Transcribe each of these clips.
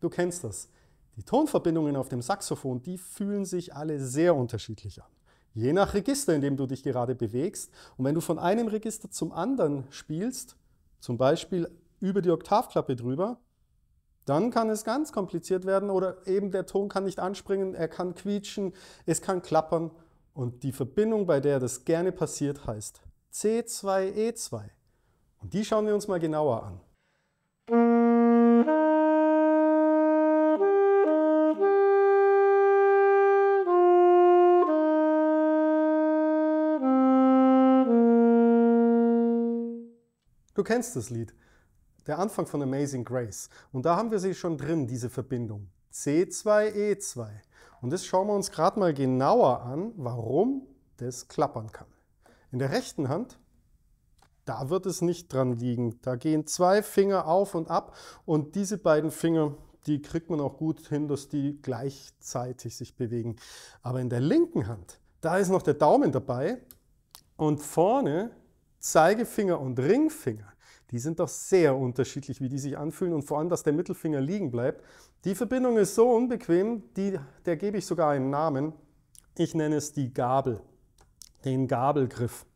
Du kennst das. Die Tonverbindungen auf dem Saxophon, die fühlen sich alle sehr unterschiedlich an. Je nach Register, in dem du dich gerade bewegst. Und wenn du von einem Register zum anderen spielst, zum Beispiel über die Oktavklappe drüber, dann kann es ganz kompliziert werden oder eben der Ton kann nicht anspringen, er kann quietschen, es kann klappern. Und die Verbindung, bei der das gerne passiert, heißt C2E2. E Und die schauen wir uns mal genauer an. Du kennst das Lied. Der Anfang von Amazing Grace. Und da haben wir sie schon drin, diese Verbindung. C2E2. E und das schauen wir uns gerade mal genauer an, warum das klappern kann. In der rechten Hand, da wird es nicht dran liegen. Da gehen zwei Finger auf und ab und diese beiden Finger, die kriegt man auch gut hin, dass die gleichzeitig sich bewegen. Aber in der linken Hand, da ist noch der Daumen dabei und vorne Zeigefinger und Ringfinger, die sind doch sehr unterschiedlich, wie die sich anfühlen und vor allem, dass der Mittelfinger liegen bleibt. Die Verbindung ist so unbequem, die, der gebe ich sogar einen Namen. Ich nenne es die Gabel, den Gabelgriff.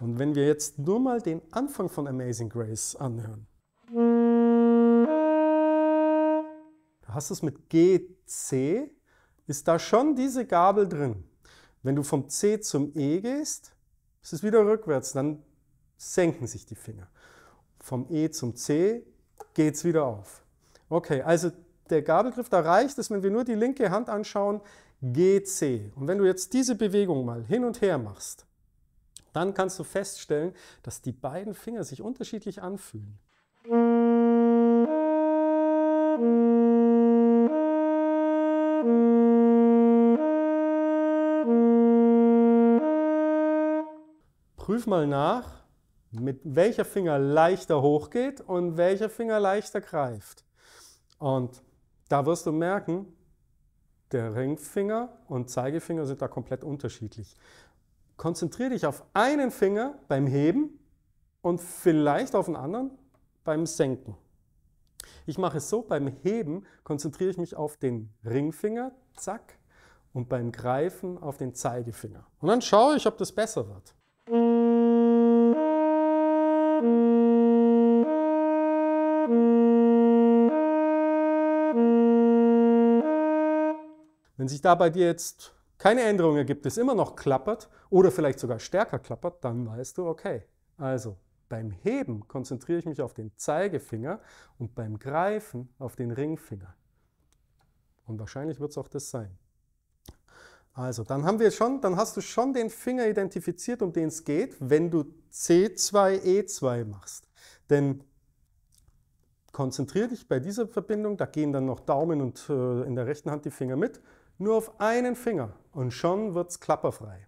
Und wenn wir jetzt nur mal den Anfang von Amazing Grace anhören. Du hast es mit G, C, ist da schon diese Gabel drin. Wenn du vom C zum E gehst, es ist wieder rückwärts, dann senken sich die Finger. Vom E zum C geht es wieder auf. Okay, also der Gabelgriff, da reicht es, wenn wir nur die linke Hand anschauen, G, C. Und wenn du jetzt diese Bewegung mal hin und her machst, dann kannst du feststellen, dass die beiden Finger sich unterschiedlich anfühlen. prüf mal nach, mit welcher Finger leichter hochgeht und welcher Finger leichter greift. Und da wirst du merken, der Ringfinger und Zeigefinger sind da komplett unterschiedlich. Konzentriere dich auf einen Finger beim Heben und vielleicht auf den anderen beim Senken. Ich mache es so, beim Heben konzentriere ich mich auf den Ringfinger, zack, und beim Greifen auf den Zeigefinger. Und dann schaue ich, ob das besser wird. Wenn sich da bei dir jetzt keine Änderung ergibt, es immer noch klappert oder vielleicht sogar stärker klappert, dann weißt du, okay. Also beim Heben konzentriere ich mich auf den Zeigefinger und beim Greifen auf den Ringfinger. Und wahrscheinlich wird es auch das sein. Also, dann haben wir schon, dann hast du schon den Finger identifiziert, um den es geht, wenn du C2, E2 machst. Denn konzentriere dich bei dieser Verbindung, da gehen dann noch Daumen und äh, in der rechten Hand die Finger mit nur auf einen Finger und schon wird's klapperfrei.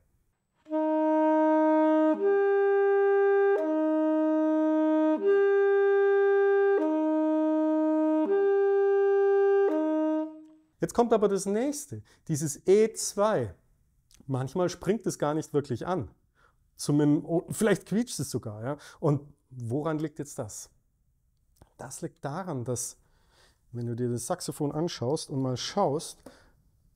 Jetzt kommt aber das nächste, dieses E2. Manchmal springt es gar nicht wirklich an. Zumindest, vielleicht quietscht es sogar. Ja? Und woran liegt jetzt das? Das liegt daran, dass, wenn du dir das Saxophon anschaust und mal schaust,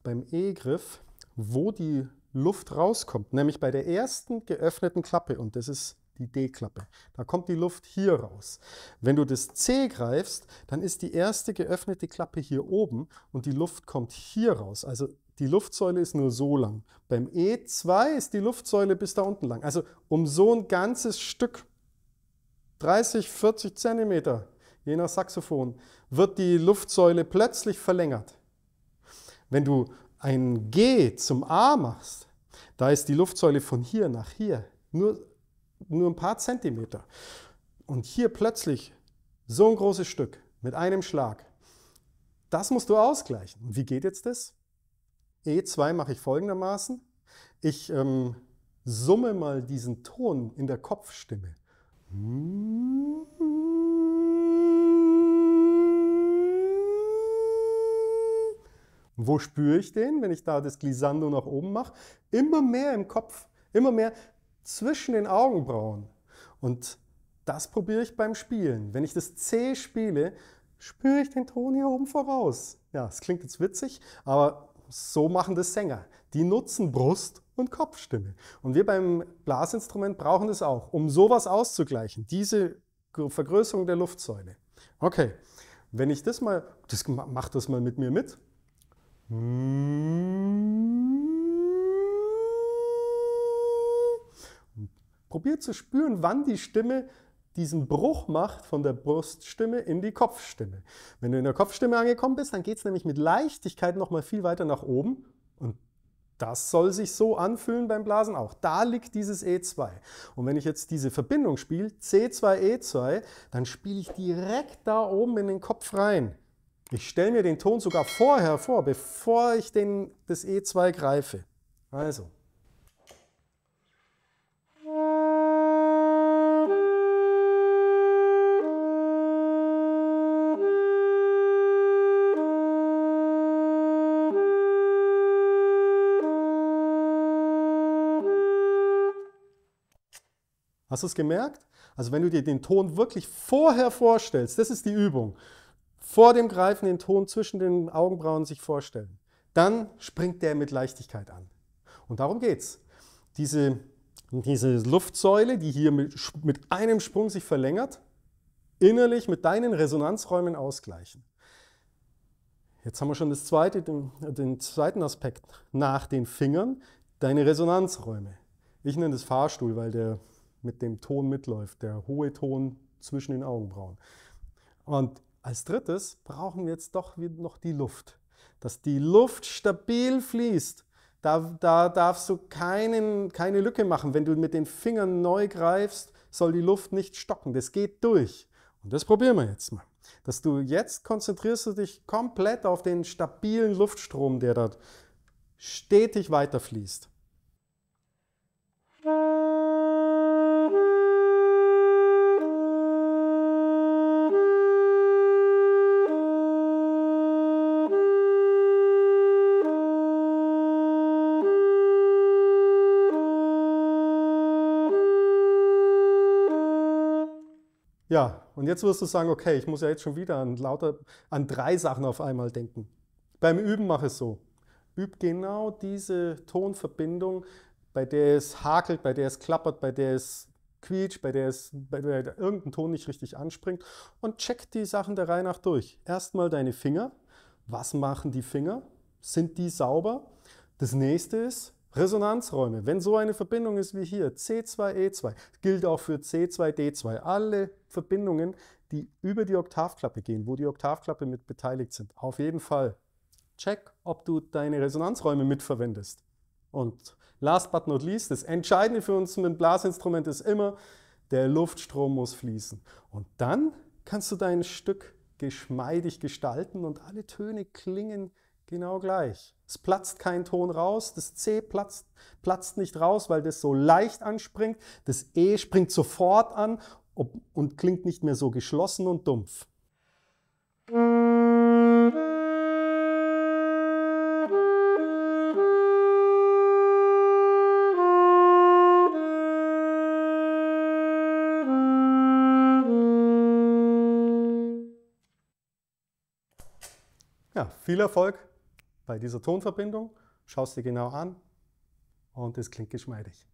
beim E-Griff, wo die Luft rauskommt, nämlich bei der ersten geöffneten Klappe und das ist die D-Klappe. Da kommt die Luft hier raus. Wenn du das C greifst, dann ist die erste geöffnete Klappe hier oben und die Luft kommt hier raus. Also die Luftsäule ist nur so lang. Beim E2 ist die Luftsäule bis da unten lang. Also um so ein ganzes Stück, 30, 40 Zentimeter, je nach Saxophon, wird die Luftsäule plötzlich verlängert. Wenn du ein G zum A machst, da ist die Luftsäule von hier nach hier nur, nur ein paar Zentimeter. Und hier plötzlich so ein großes Stück mit einem Schlag. Das musst du ausgleichen. Wie geht jetzt das? E2 mache ich folgendermaßen. Ich ähm, summe mal diesen Ton in der Kopfstimme. Hm. Wo spüre ich den, wenn ich da das Glissando nach oben mache? Immer mehr im Kopf, immer mehr zwischen den Augenbrauen. Und das probiere ich beim Spielen. Wenn ich das C spiele, spüre ich den Ton hier oben voraus. Ja, es klingt jetzt witzig, aber so machen das Sänger. Die nutzen Brust und Kopfstimme. Und wir beim Blasinstrument brauchen das auch, um sowas auszugleichen, diese Vergrößerung der Luftsäule. Okay, wenn ich das mal, das, mach das mal mit mir mit, Probiert zu spüren, wann die Stimme diesen Bruch macht von der Bruststimme in die Kopfstimme. Wenn du in der Kopfstimme angekommen bist, dann geht es nämlich mit Leichtigkeit nochmal viel weiter nach oben und das soll sich so anfühlen beim Blasen auch. Da liegt dieses E2. Und wenn ich jetzt diese Verbindung spiele, C2, E2, dann spiele ich direkt da oben in den Kopf rein. Ich stelle mir den Ton sogar vorher vor, bevor ich den, das E2 greife. Also. Hast du es gemerkt? Also wenn du dir den Ton wirklich vorher vorstellst, das ist die Übung vor dem Greifen den Ton zwischen den Augenbrauen sich vorstellen. Dann springt der mit Leichtigkeit an. Und darum geht's. Diese, diese Luftsäule, die hier mit, mit einem Sprung sich verlängert, innerlich mit deinen Resonanzräumen ausgleichen. Jetzt haben wir schon das zweite, den, den, zweiten Aspekt nach den Fingern, deine Resonanzräume. Ich nenne das Fahrstuhl, weil der mit dem Ton mitläuft, der hohe Ton zwischen den Augenbrauen. Und als drittes brauchen wir jetzt doch noch die Luft, dass die Luft stabil fließt. Da, da darfst du keinen, keine Lücke machen. Wenn du mit den Fingern neu greifst, soll die Luft nicht stocken. Das geht durch. Und das probieren wir jetzt mal. Dass du jetzt konzentrierst du dich komplett auf den stabilen Luftstrom, der dort stetig weiterfließt. Ja, und jetzt wirst du sagen, okay, ich muss ja jetzt schon wieder an lauter, an drei Sachen auf einmal denken. Beim Üben mache ich es so. Üb genau diese Tonverbindung, bei der es hakelt, bei der es klappert, bei der es quietscht, bei der es bei der irgendein Ton nicht richtig anspringt und check die Sachen der Reihe nach durch. Erstmal deine Finger. Was machen die Finger? Sind die sauber? Das nächste ist Resonanzräume. Wenn so eine Verbindung ist wie hier, C2E2, e gilt auch für C2D2. Alle Verbindungen, die über die Oktavklappe gehen, wo die Oktavklappe mit beteiligt sind. Auf jeden Fall check, ob du deine Resonanzräume mitverwendest. Und last but not least, das Entscheidende für uns mit dem Blasinstrument ist immer, der Luftstrom muss fließen. Und dann kannst du dein Stück geschmeidig gestalten und alle Töne klingen genau gleich. Es platzt kein Ton raus, das C platzt, platzt nicht raus, weil das so leicht anspringt, das E springt sofort an ob, und klingt nicht mehr so geschlossen und dumpf. Ja, viel Erfolg bei dieser Tonverbindung. Schau es dir genau an und es klingt geschmeidig.